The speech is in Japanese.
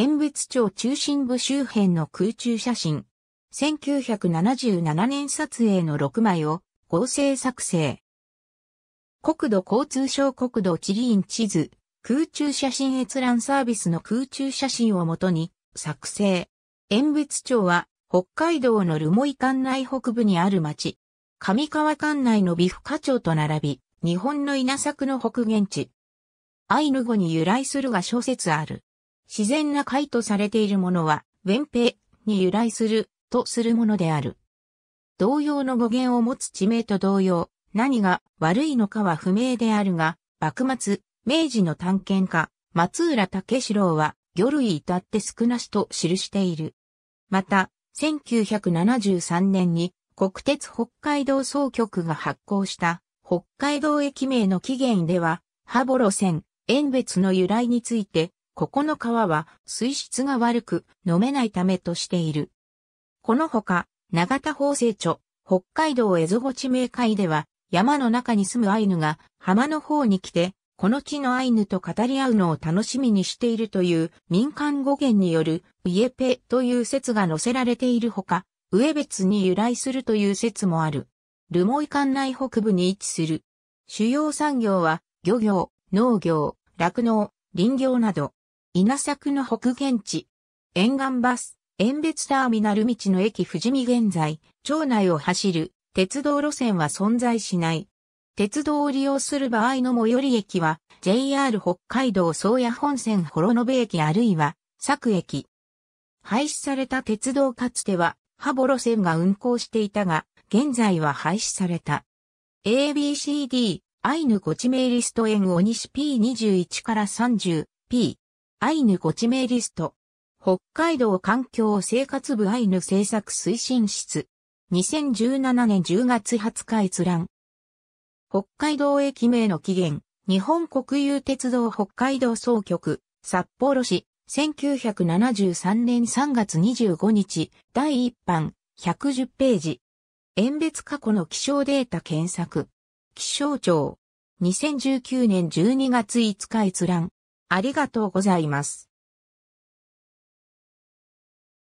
演別町中心部周辺の空中写真。1977年撮影の6枚を合成作成。国土交通省国土地理院地図、空中写真閲覧サービスの空中写真をもとに作成。演別町は北海道の留萌管内北部にある町、上川管内の美深町と並び、日本の稲作の北限地。アイヌ語に由来するが諸説ある。自然な解とされているものは、弁平に由来する、とするものである。同様の語源を持つ地名と同様、何が悪いのかは不明であるが、幕末、明治の探検家、松浦武四郎は、魚類至って少なしと記している。また、1973年に国鉄北海道総局が発行した北海道駅名の起源では、ハボロ線、縁別の由来についてここの川は水質が悪く飲めないためとしている。このほか、長田法政著、北海道蝦夷後地名会では、山の中に住むアイヌが浜の方に来て、この地のアイヌと語り合うのを楽しみにしているという民間語源によるイエペという説が載せられているほか、上別に由来するという説もある。留萌館内北部に位置する。主要産業は漁業、農業、酪農、林業など。稲作の北限地。沿岸バス、遠別ターミナル道の駅富士見現在、町内を走る鉄道路線は存在しない。鉄道を利用する場合の最寄り駅は、JR 北海道宗谷本線幌延駅あるいは、佐久駅。廃止された鉄道かつては、ハボ路線が運行していたが、現在は廃止された。ABCD、アイヌご知名リスト園を西 P21 から 30P。アイヌご知名リスト。北海道環境生活部アイヌ政策推進室。2017年10月20日閲覧。北海道駅名の起源。日本国有鉄道北海道総局、札幌市、1973年3月25日、第1版、110ページ。遠別過去の気象データ検索。気象庁。2019年12月5日閲覧。ありがとうございます。